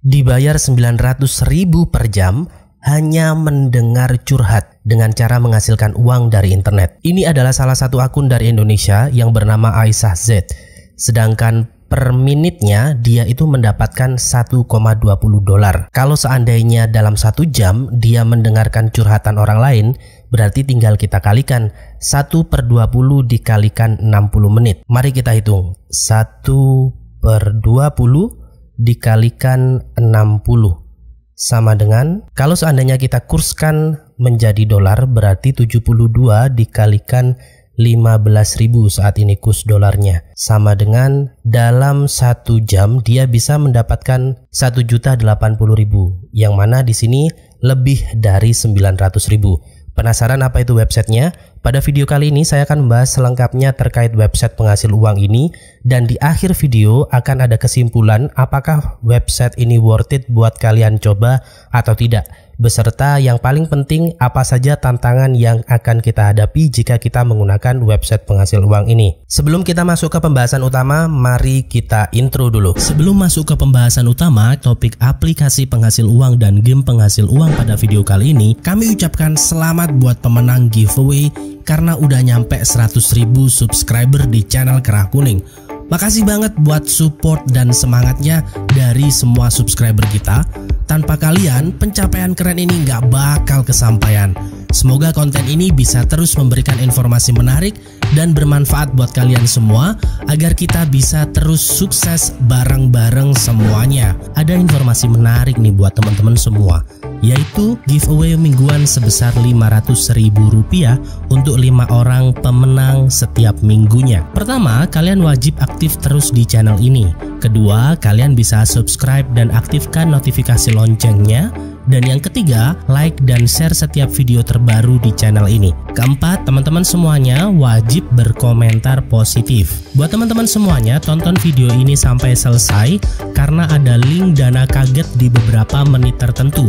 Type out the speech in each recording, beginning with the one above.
dibayar 900 ribu per jam hanya mendengar curhat dengan cara menghasilkan uang dari internet. Ini adalah salah satu akun dari Indonesia yang bernama Aisyah Z. Sedangkan per menitnya dia itu mendapatkan 1,20 dolar. Kalau seandainya dalam satu jam dia mendengarkan curhatan orang lain, berarti tinggal kita kalikan 1 per 20 dikalikan 60 menit. Mari kita hitung. 1 per 20 dikalikan 60 sama dengan kalau seandainya kita kurskan menjadi dolar berarti 72 dikalikan 15.000 saat ini kurs dolarnya sama dengan dalam satu jam dia bisa mendapatkan 1.080.000 yang mana di sini lebih dari 900.000 Penasaran apa itu websitenya? Pada video kali ini saya akan membahas selengkapnya terkait website penghasil uang ini dan di akhir video akan ada kesimpulan apakah website ini worth it buat kalian coba atau tidak beserta yang paling penting apa saja tantangan yang akan kita hadapi jika kita menggunakan website penghasil uang ini. Sebelum kita masuk ke pembahasan utama, mari kita intro dulu. Sebelum masuk ke pembahasan utama, topik aplikasi penghasil uang dan game penghasil uang pada video kali ini, kami ucapkan selamat buat pemenang giveaway karena udah nyampe 100.000 subscriber di channel Kerah Kuning. Makasih banget buat support dan semangatnya dari semua subscriber kita. Tanpa kalian, pencapaian keren ini nggak bakal kesampaian. Semoga konten ini bisa terus memberikan informasi menarik dan bermanfaat buat kalian semua agar kita bisa terus sukses bareng-bareng semuanya. Ada informasi menarik nih buat teman-teman semua, yaitu giveaway mingguan sebesar Rp500.000 untuk 5 orang pemenang setiap minggunya. Pertama, kalian wajib aktif terus di channel ini. Kedua, kalian bisa subscribe dan aktifkan notifikasi loncengnya dan yang ketiga, like dan share setiap video terbaru di channel ini. Keempat, teman-teman semuanya wajib berkomentar positif. Buat teman-teman semuanya, tonton video ini sampai selesai karena ada link dana kaget di beberapa menit tertentu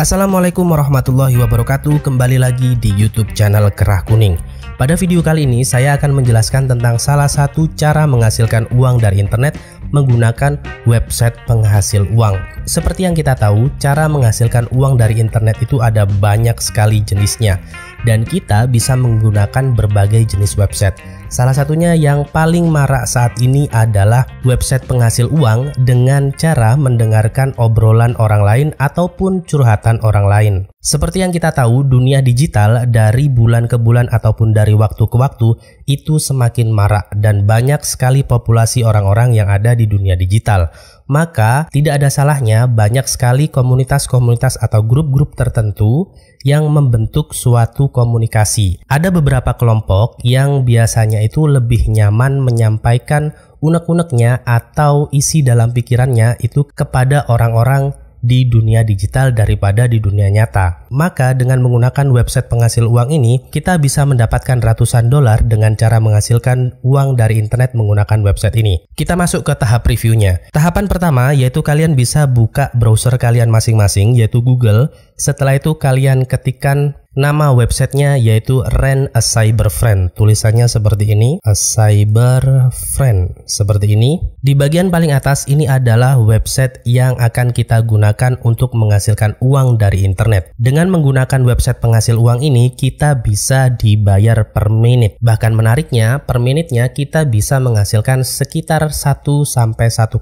Assalamualaikum warahmatullahi wabarakatuh Kembali lagi di YouTube channel Kerah Kuning Pada video kali ini saya akan menjelaskan tentang salah satu cara menghasilkan uang dari internet menggunakan website penghasil uang Seperti yang kita tahu, cara menghasilkan uang dari internet itu ada banyak sekali jenisnya Dan kita bisa menggunakan berbagai jenis website Salah satunya yang paling marak saat ini adalah website penghasil uang dengan cara mendengarkan obrolan orang lain ataupun curhatan orang lain. Seperti yang kita tahu, dunia digital dari bulan ke bulan ataupun dari waktu ke waktu itu semakin marak dan banyak sekali populasi orang-orang yang ada di dunia digital. Maka, tidak ada salahnya banyak sekali komunitas-komunitas atau grup-grup tertentu yang membentuk suatu komunikasi. Ada beberapa kelompok yang biasanya itu lebih nyaman menyampaikan unek-uneknya atau isi dalam pikirannya itu kepada orang-orang di dunia digital daripada di dunia nyata. Maka dengan menggunakan website penghasil uang ini, kita bisa mendapatkan ratusan dolar dengan cara menghasilkan uang dari internet menggunakan website ini. Kita masuk ke tahap reviewnya. Tahapan pertama yaitu kalian bisa buka browser kalian masing-masing yaitu Google. Setelah itu kalian ketikkan Nama websitenya yaitu Rent a Cyber Friend. Tulisannya seperti ini, a Cyber Friend. Seperti ini. Di bagian paling atas ini adalah website yang akan kita gunakan untuk menghasilkan uang dari internet. Dengan menggunakan website penghasil uang ini, kita bisa dibayar per menit. Bahkan menariknya, per menitnya kita bisa menghasilkan sekitar 1 sampai 1,5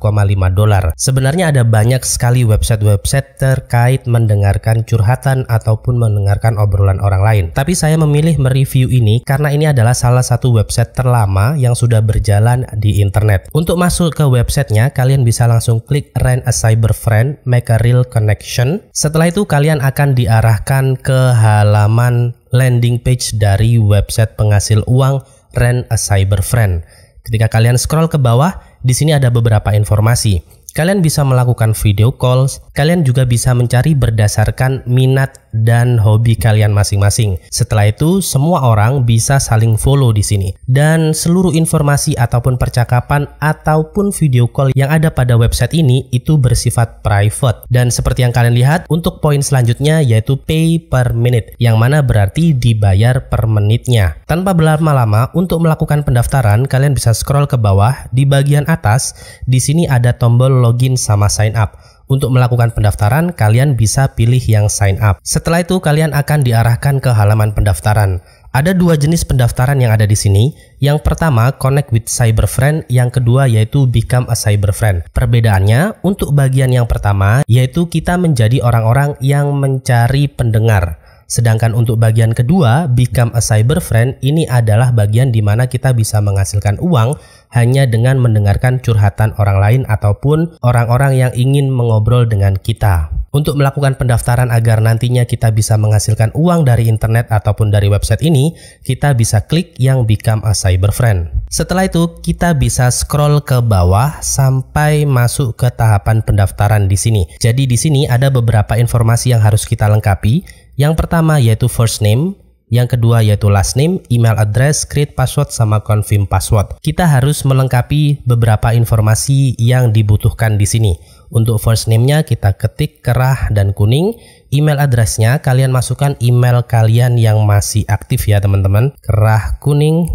dolar. Sebenarnya ada banyak sekali website-website terkait mendengarkan curhatan ataupun mendengarkan obrolan obrolan orang lain. Tapi saya memilih mereview ini karena ini adalah salah satu website terlama yang sudah berjalan di internet. Untuk masuk ke websitenya, kalian bisa langsung klik rent a cyber friend, make a real connection. Setelah itu kalian akan diarahkan ke halaman landing page dari website penghasil uang rent a cyber friend. Ketika kalian scroll ke bawah, di sini ada beberapa informasi. Kalian bisa melakukan video calls, kalian juga bisa mencari berdasarkan minat dan hobi kalian masing-masing. Setelah itu, semua orang bisa saling follow di sini. Dan seluruh informasi ataupun percakapan ataupun video call yang ada pada website ini itu bersifat private. Dan seperti yang kalian lihat, untuk poin selanjutnya yaitu pay per minute, yang mana berarti dibayar per menitnya. Tanpa berlama-lama, untuk melakukan pendaftaran, kalian bisa scroll ke bawah. Di bagian atas, di sini ada tombol login sama sign up. Untuk melakukan pendaftaran, kalian bisa pilih yang sign up. Setelah itu, kalian akan diarahkan ke halaman pendaftaran. Ada dua jenis pendaftaran yang ada di sini. Yang pertama, connect with cyber friend, Yang kedua, yaitu become a cyber friend. Perbedaannya, untuk bagian yang pertama, yaitu kita menjadi orang-orang yang mencari pendengar. Sedangkan untuk bagian kedua, become a cyber friend, ini adalah bagian di mana kita bisa menghasilkan uang hanya dengan mendengarkan curhatan orang lain ataupun orang-orang yang ingin mengobrol dengan kita. Untuk melakukan pendaftaran agar nantinya kita bisa menghasilkan uang dari internet ataupun dari website ini, kita bisa klik yang become a cyber friend. Setelah itu, kita bisa scroll ke bawah sampai masuk ke tahapan pendaftaran di sini. Jadi di sini ada beberapa informasi yang harus kita lengkapi yang pertama yaitu first name, yang kedua yaitu last name, email address, create password, sama confirm password. Kita harus melengkapi beberapa informasi yang dibutuhkan di sini. Untuk first name-nya kita ketik kerah dan kuning. Email address-nya kalian masukkan email kalian yang masih aktif ya teman-teman. Kerah kuning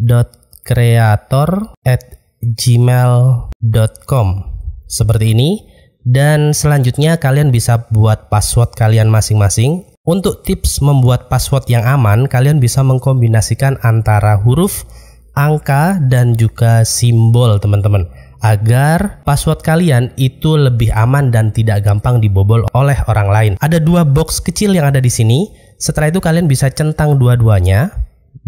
dot creator at gmail dot com seperti ini dan selanjutnya kalian bisa buat password kalian masing-masing untuk tips membuat password yang aman, kalian bisa mengkombinasikan antara huruf, angka, dan juga simbol, teman-teman, agar password kalian itu lebih aman dan tidak gampang dibobol oleh orang lain. Ada dua box kecil yang ada di sini. Setelah itu, kalian bisa centang dua-duanya,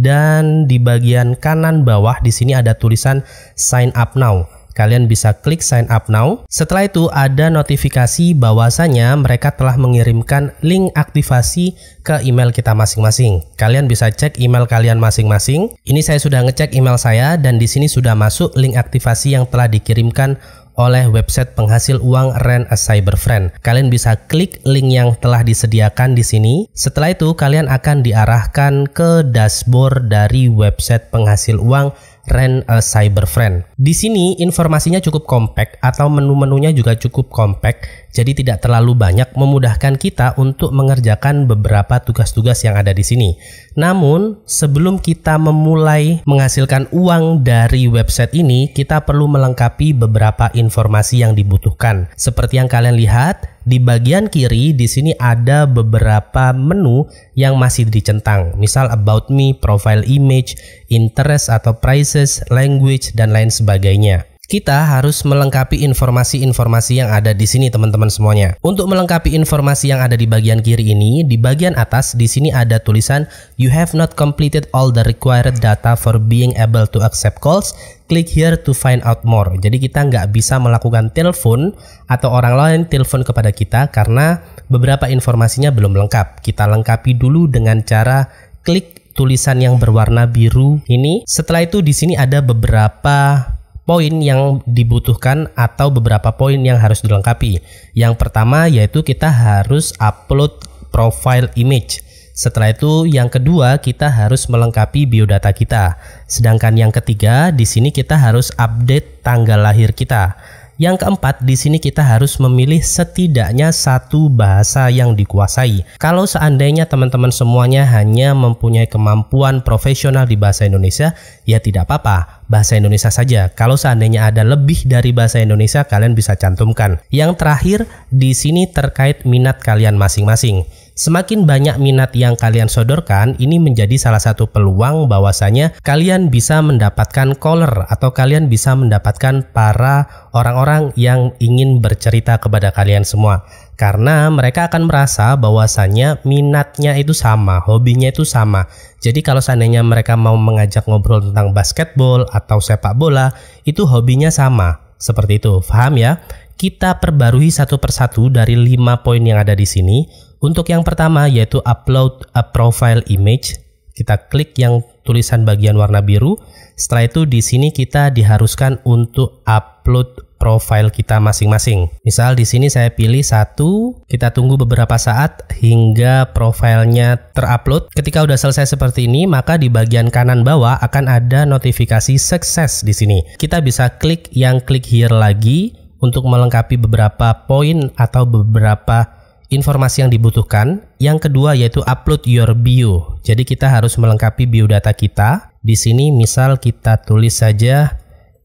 dan di bagian kanan bawah di sini ada tulisan "Sign Up Now". Kalian bisa klik sign up now. Setelah itu ada notifikasi bahwasanya mereka telah mengirimkan link aktivasi ke email kita masing-masing. Kalian bisa cek email kalian masing-masing. Ini saya sudah ngecek email saya dan di sini sudah masuk link aktivasi yang telah dikirimkan oleh website penghasil uang Ren a Cyber Friend. Kalian bisa klik link yang telah disediakan di sini. Setelah itu kalian akan diarahkan ke dashboard dari website penghasil uang Ren a Cyber Friend. Di sini informasinya cukup kompak atau menu-menunya juga cukup kompak, jadi tidak terlalu banyak memudahkan kita untuk mengerjakan beberapa tugas-tugas yang ada di sini. Namun, sebelum kita memulai menghasilkan uang dari website ini, kita perlu melengkapi beberapa informasi yang dibutuhkan. Seperti yang kalian lihat, di bagian kiri di sini ada beberapa menu yang masih dicentang. Misal about me, profile image, interest atau prices, language dan lain sebagainya sebagainya kita harus melengkapi informasi-informasi yang ada di sini teman-teman semuanya. Untuk melengkapi informasi yang ada di bagian kiri ini, di bagian atas di sini ada tulisan you have not completed all the required data for being able to accept calls. Klik here to find out more. Jadi kita nggak bisa melakukan telepon atau orang lain telepon kepada kita karena beberapa informasinya belum lengkap. Kita lengkapi dulu dengan cara klik tulisan yang berwarna biru ini. Setelah itu di sini ada beberapa poin yang dibutuhkan atau beberapa poin yang harus dilengkapi. Yang pertama yaitu kita harus upload profile image. Setelah itu yang kedua kita harus melengkapi biodata kita. Sedangkan yang ketiga di sini kita harus update tanggal lahir kita. Yang keempat, di sini kita harus memilih setidaknya satu bahasa yang dikuasai. Kalau seandainya teman-teman semuanya hanya mempunyai kemampuan profesional di bahasa Indonesia, ya tidak apa-apa, bahasa Indonesia saja. Kalau seandainya ada lebih dari bahasa Indonesia, kalian bisa cantumkan. Yang terakhir, di sini terkait minat kalian masing-masing. Semakin banyak minat yang kalian sodorkan, ini menjadi salah satu peluang bahwasanya kalian bisa mendapatkan caller atau kalian bisa mendapatkan para orang-orang yang ingin bercerita kepada kalian semua. Karena mereka akan merasa bahwasanya minatnya itu sama, hobinya itu sama. Jadi kalau seandainya mereka mau mengajak ngobrol tentang basketball atau sepak bola, itu hobinya sama. Seperti itu, paham ya? Kita perbarui satu persatu dari lima poin yang ada di sini untuk yang pertama yaitu upload a profile image, kita klik yang tulisan bagian warna biru. Setelah itu di sini kita diharuskan untuk upload profile kita masing-masing. Misal di sini saya pilih satu, kita tunggu beberapa saat hingga profilnya terupload. Ketika sudah selesai seperti ini, maka di bagian kanan bawah akan ada notifikasi sukses di sini. Kita bisa klik yang klik here lagi untuk melengkapi beberapa poin atau beberapa informasi yang dibutuhkan. Yang kedua yaitu upload your bio. Jadi kita harus melengkapi biodata kita. Di sini misal kita tulis saja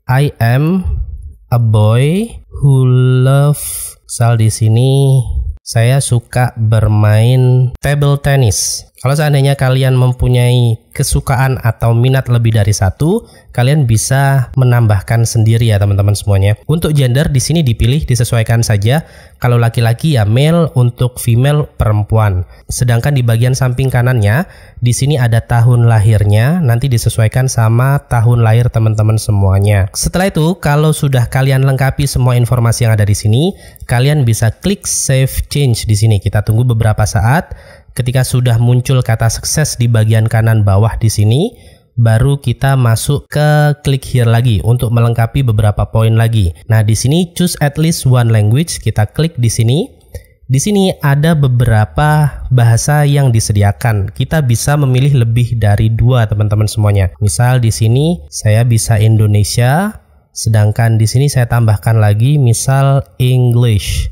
I am a boy who love Sal di sini saya suka bermain table tennis. Kalau seandainya kalian mempunyai kesukaan atau minat lebih dari satu, kalian bisa menambahkan sendiri ya teman-teman semuanya. Untuk gender di sini dipilih disesuaikan saja. Kalau laki-laki ya male, untuk female perempuan. Sedangkan di bagian samping kanannya di sini ada tahun lahirnya, nanti disesuaikan sama tahun lahir teman-teman semuanya. Setelah itu, kalau sudah kalian lengkapi semua informasi yang ada di sini, kalian bisa klik save change di sini. Kita tunggu beberapa saat Ketika sudah muncul kata sukses di bagian kanan bawah di sini, baru kita masuk ke klik here lagi untuk melengkapi beberapa poin lagi. Nah, di sini choose at least one language, kita klik di sini. Di sini ada beberapa bahasa yang disediakan. Kita bisa memilih lebih dari dua, teman-teman semuanya. Misal di sini saya bisa Indonesia, sedangkan di sini saya tambahkan lagi misal English.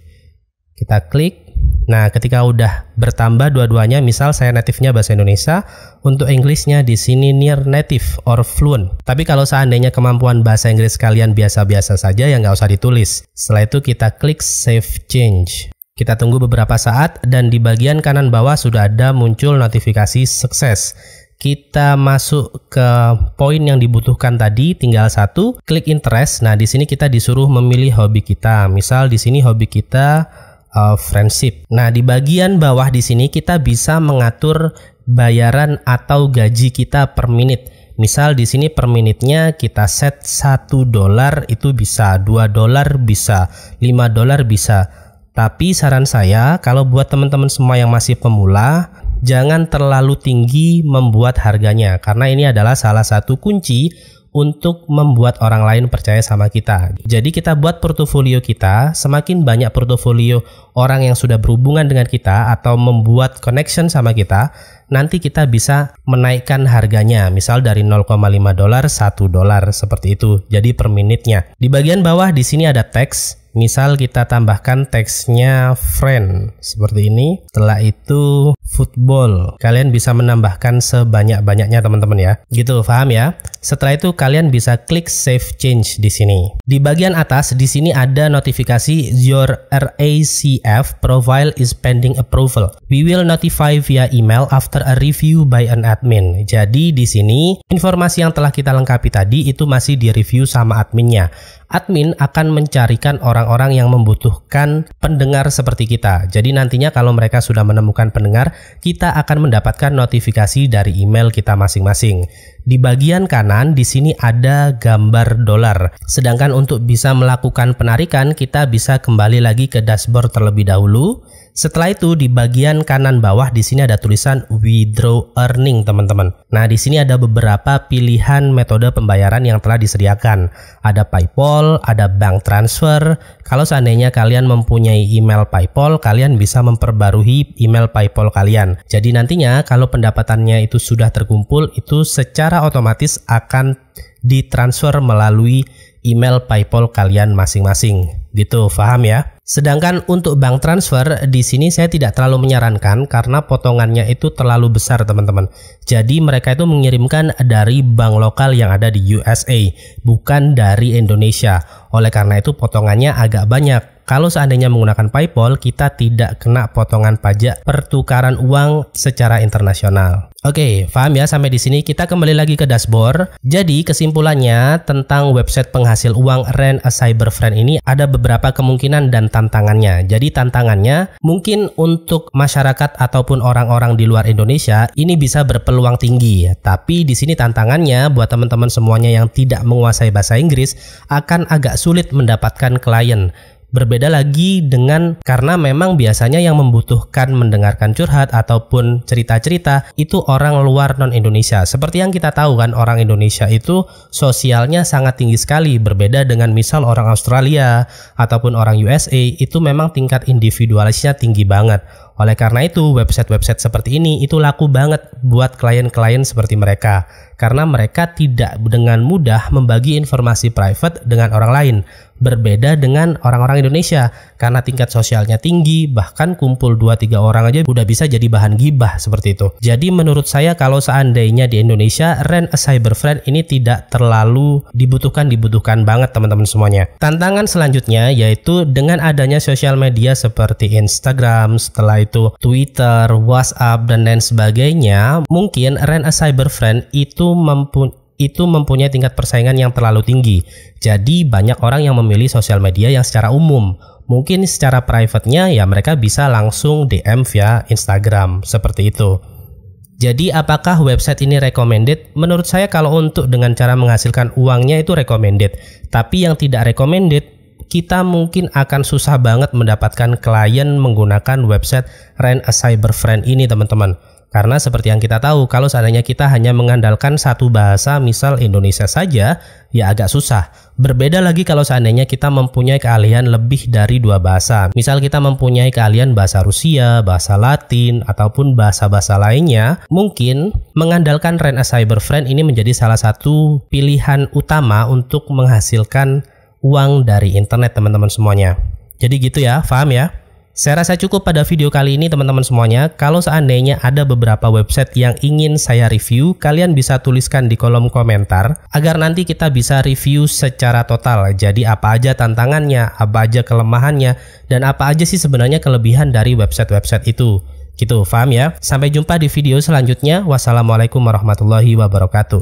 Kita klik Nah, ketika udah bertambah dua-duanya, misal saya native-nya bahasa Indonesia, untuk Inggrisnya di sini near native or fluent. Tapi kalau seandainya kemampuan bahasa Inggris kalian biasa-biasa saja, ya nggak usah ditulis. Setelah itu kita klik save change. Kita tunggu beberapa saat dan di bagian kanan bawah sudah ada muncul notifikasi sukses. Kita masuk ke poin yang dibutuhkan tadi, tinggal satu, klik interest. Nah, di sini kita disuruh memilih hobi kita. Misal di sini hobi kita uh, friendship. Nah, di bagian bawah di sini kita bisa mengatur bayaran atau gaji kita per menit. Misal di sini per menitnya kita set 1 dolar itu bisa, 2 dolar bisa, 5 dolar bisa. Tapi saran saya kalau buat teman-teman semua yang masih pemula, jangan terlalu tinggi membuat harganya karena ini adalah salah satu kunci untuk membuat orang lain percaya sama kita. Jadi kita buat portofolio kita, semakin banyak portofolio orang yang sudah berhubungan dengan kita atau membuat connection sama kita, nanti kita bisa menaikkan harganya, misal dari 0,5 dolar 1 dolar seperti itu. Jadi per menitnya. Di bagian bawah di sini ada teks Misal kita tambahkan teksnya friend seperti ini. Setelah itu football. Kalian bisa menambahkan sebanyak-banyaknya teman-teman ya. Gitu, paham ya? Setelah itu kalian bisa klik save change di sini. Di bagian atas di sini ada notifikasi your RACF profile is pending approval. We will notify via email after a review by an admin. Jadi di sini informasi yang telah kita lengkapi tadi itu masih di review sama adminnya admin akan mencarikan orang-orang yang membutuhkan pendengar seperti kita. Jadi nantinya kalau mereka sudah menemukan pendengar, kita akan mendapatkan notifikasi dari email kita masing-masing. Di bagian kanan di sini ada gambar dolar. Sedangkan untuk bisa melakukan penarikan, kita bisa kembali lagi ke dashboard terlebih dahulu. Setelah itu di bagian kanan bawah di sini ada tulisan withdraw earning teman-teman. Nah di sini ada beberapa pilihan metode pembayaran yang telah disediakan. Ada PayPal, ada bank transfer. Kalau seandainya kalian mempunyai email PayPal, kalian bisa memperbarui email PayPal kalian. Jadi nantinya kalau pendapatannya itu sudah terkumpul, itu secara otomatis akan ditransfer melalui email PayPal kalian masing-masing. Gitu, paham ya? Sedangkan untuk bank transfer di sini saya tidak terlalu menyarankan karena potongannya itu terlalu besar teman-teman. Jadi mereka itu mengirimkan dari bank lokal yang ada di USA, bukan dari Indonesia. Oleh karena itu potongannya agak banyak. Kalau seandainya menggunakan PayPal, kita tidak kena potongan pajak pertukaran uang secara internasional. Oke, okay, paham ya sampai di sini kita kembali lagi ke dashboard. Jadi kesimpulannya tentang website penghasil uang Rent a Cyberfriend ini ada beberapa kemungkinan dan tantangannya. Jadi tantangannya mungkin untuk masyarakat ataupun orang-orang di luar Indonesia ini bisa berpeluang tinggi. Tapi di sini tantangannya buat teman-teman semuanya yang tidak menguasai bahasa Inggris akan agak sulit mendapatkan klien Berbeda lagi dengan karena memang biasanya yang membutuhkan mendengarkan curhat ataupun cerita-cerita itu orang luar non-Indonesia. Seperti yang kita tahu kan orang Indonesia itu sosialnya sangat tinggi sekali berbeda dengan misal orang Australia ataupun orang USA itu memang tingkat individualisnya tinggi banget. Oleh karena itu, website-website seperti ini itu laku banget buat klien-klien seperti mereka karena mereka tidak dengan mudah membagi informasi private dengan orang lain. Berbeda dengan orang-orang Indonesia karena tingkat sosialnya tinggi, bahkan kumpul 2-3 orang aja udah bisa jadi bahan gibah seperti itu. Jadi menurut saya kalau seandainya di Indonesia rent a cyber friend ini tidak terlalu dibutuhkan dibutuhkan banget teman-teman semuanya. Tantangan selanjutnya yaitu dengan adanya sosial media seperti Instagram setelah itu Twitter, WhatsApp dan lain sebagainya, mungkin rent a cyber friend itu mempunyai itu mempunyai tingkat persaingan yang terlalu tinggi. Jadi banyak orang yang memilih sosial media yang secara umum. Mungkin secara private-nya ya mereka bisa langsung DM via Instagram, seperti itu. Jadi apakah website ini recommended? Menurut saya kalau untuk dengan cara menghasilkan uangnya itu recommended. Tapi yang tidak recommended kita mungkin akan susah banget mendapatkan klien menggunakan website Rent a Cyber Friend ini teman-teman. Karena seperti yang kita tahu, kalau seandainya kita hanya mengandalkan satu bahasa, misal Indonesia saja, ya agak susah. Berbeda lagi kalau seandainya kita mempunyai keahlian lebih dari dua bahasa. Misal kita mempunyai keahlian bahasa Rusia, bahasa Latin, ataupun bahasa-bahasa lainnya, mungkin mengandalkan Rent a Cyber Friend ini menjadi salah satu pilihan utama untuk menghasilkan uang dari internet teman-teman semuanya. Jadi gitu ya, paham ya? Saya rasa cukup pada video kali ini teman-teman semuanya. Kalau seandainya ada beberapa website yang ingin saya review, kalian bisa tuliskan di kolom komentar agar nanti kita bisa review secara total. Jadi apa aja tantangannya, apa aja kelemahannya, dan apa aja sih sebenarnya kelebihan dari website-website itu. Gitu, paham ya? Sampai jumpa di video selanjutnya. Wassalamualaikum warahmatullahi wabarakatuh.